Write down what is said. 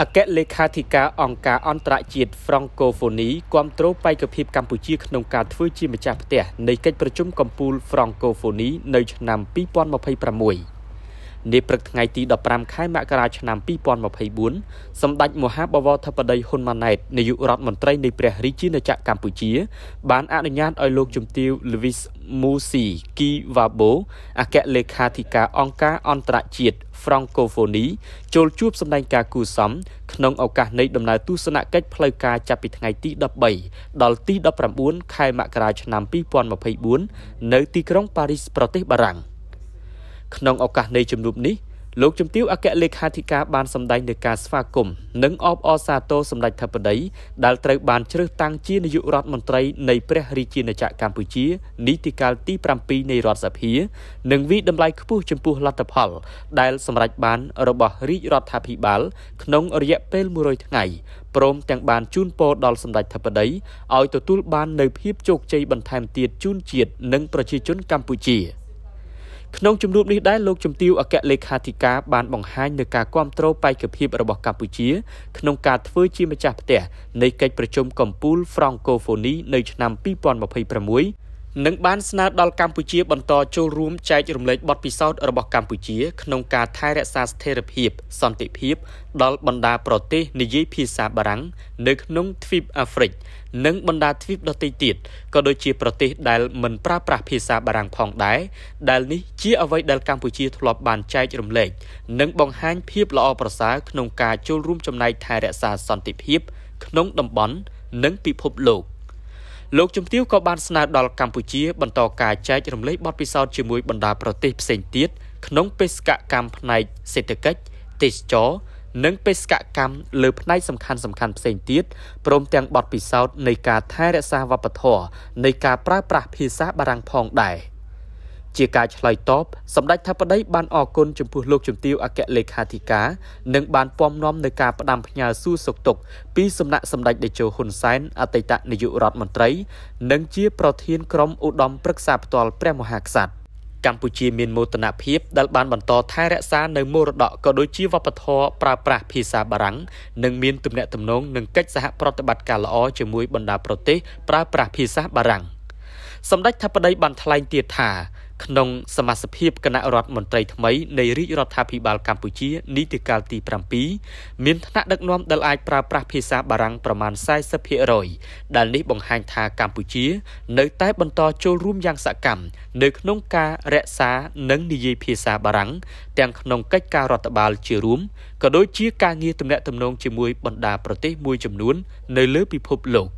អគ្គលេខាធិការអង្គការអន្តរជាតិ Francophonie គ្រប់គ្រងបេក្ខភាពកម្ពុជាក្នុងការធ្វើជាម្ចាស់ផ្ទះនៃកិច្ចប្រជុំកំពូល Francophonie នៅឆ្នាំ2026នាព្រឹកថ្ងៃទី15ខែមករាឆ្នាំ2024សម្ដេចមហាបវរធិបតីហ៊ុនម៉ាណែតនាយករដ្ឋមន្ត្រីនៃព្រះរាជាណាចក្រកម្ពុជាបានអនុញ្ញាតឲ្យលោកជំទាវ Lewis Musi Kiwabo អគ្គលេខាធិការអង្គការ អន្តរជាតិ Francophonie ចូលជួបសម្ដែងការគូសំក្នុងឱកាសនៃដំណើរទស្សនកិច្ចផ្លូវការចាប់ពីថ្ងៃទី13ដល់ទី19ខែមករាឆ្នាំ2024នៅទីក្រុងប៉ារីសប្រទេសបារាំង។ក្នុងឱកាសនៃជំនួបនេះលោកជំទាវអគ្គលេខាធិការបានសម្ដែងនឹងការស្វាគមន៍និងអបអរសាទរសម្ដេចធិបតីដែលត្រូវបានជ្រើសតាំងជានាយករដ្ឋមន្ត្រីនៃព្រះរាជាណាចក្រកម្ពុជានីតិកាលទី7នៃរដ្ឋសភា និងវិតម្លៃខ្ពស់ចំពោះលទ្ធផល ដែល សម្រេចបានរបស់រាជរដ្ឋាភិបាល ក្នុងរយៈពេល100ថ្ងៃព្រមទាំងបានជូនពរដល់សម្ដេចធិបតីឲ្យទទួលបាននូវភាពជោគជ័យបន្ថែមទៀតជូនជាតិនិងប្រជាជនកម្ពុជា។ក្នុងជំនួបនេះដែរលោកជំទាវអគ្គលេខាធិការបានបង្ហាញនៅការគ្រប់គ្រងបេក្ខភាពរបស់កម្ពុជាក្នុងការធ្វើជាម្ចាស់ផ្ទះនៃកិច្ចប្រជុំកំពូល Francophonie នៅឆ្នាំ2026និងបានស្នើដល់កម្ពុជាបន្តចូលរួមចែករំលែកបទពិសោធន៍របស់កម្ពុជាក្នុងការថែរក្សាស្ថិរភាពសន្តិភាពដល់បណ្ដាប្រទេសនិយាយភាសាបារាំងនៅក្នុងទ្វីបអាហ្វ្រិកនិងបណ្ដាទ្វីបដទៃទៀតក៏ដូចជាប្រទេសដែលមិនប្រើប្រាស់ភាសាបារាំងផងដែរដែលនេះជាអ្វីដែលកម្ពុជាធ្លាប់បានចែករំលែកនិងបង្ហាញភាពល្អប្រសើរក្នុងការចូលរួមចំណែកថែរក្សាសន្តិភាពក្នុងតំបន់និងពិភពលោកលោកជំទាវក៏បានស្នើដល់កម្ពុជាបន្តការចែករំលែកបទពិសោធន៍ជាមួយបណ្ដាប្រទេសផ្សេងទៀតក្នុងបេសកកម្មផ្នែកសេដ្ឋកិច្ចទេសចរនិងបេសកកម្មលើផ្នែកសំខាន់សំខាន់ផ្សេងទៀតព្រមទាំងបទពិសោធន៍នៃការថែរក្សាវប្បធម៌នៃការប្រើប្រាស់ភាសាបារាំងផងដែរ។ជាការឆ្លើយតបសម្ដេចថាបដីបានអរគុណចំពោះលោកជំទាវអគ្គលេខាធិការនិងបានពំនាំនៅការផ្ដាំផ្ញើសួរសុខទុក្ខពីសំណាក់សម្ដេចតេជោហ៊ុនសែនអតីតនាយករដ្ឋមន្ត្រី និងជា ប្រធានក្រុមឧត្តមប្រឹក្សាផ្ទាល់ព្រះមហាក្សត្រកម្ពុជាមានមោទនភាពដែលបានបន្តថែរក្សានៅមរតកក៏ដូចជាវប្បធម៌ប្រើប្រាស់ភាសាបារាំងនិងមានទំនាក់ទំនងនិងកិច្ចសហប្រតិបត្តិការល្អជាមួយបណ្ដាប្រទេសប្រើប្រាស់ភាសាបារាំងសម្ដេចថាបដីបានថ្លែងទៀតថាក្នុងសមាជិកគណៈរដ្ឋមន្ត្រីថ្មីនៃរាជរដ្ឋាភិបាល កម្ពុជានីតិកាលទី7មានថ្នាក់ដឹកនាំដែលអាចប្រើប្រាស់ភាសាបារាំងប្រមាណ40%ដែលនេះបង្ហាញថាកម្ពុជា នៅតែបន្តចូលរួមយ៉ាងសកម្មនៅក្នុងការរក្សានិងនិយាយភាសាបារាំងទាំងក្នុងកិច្ចការរដ្ឋបាល ជារួមក៏ដូចជាការងារទំនាក់ទំនងជាមួយបណ្ដាប្រទេស មួយចំនួន នៅលើពិភពលោក។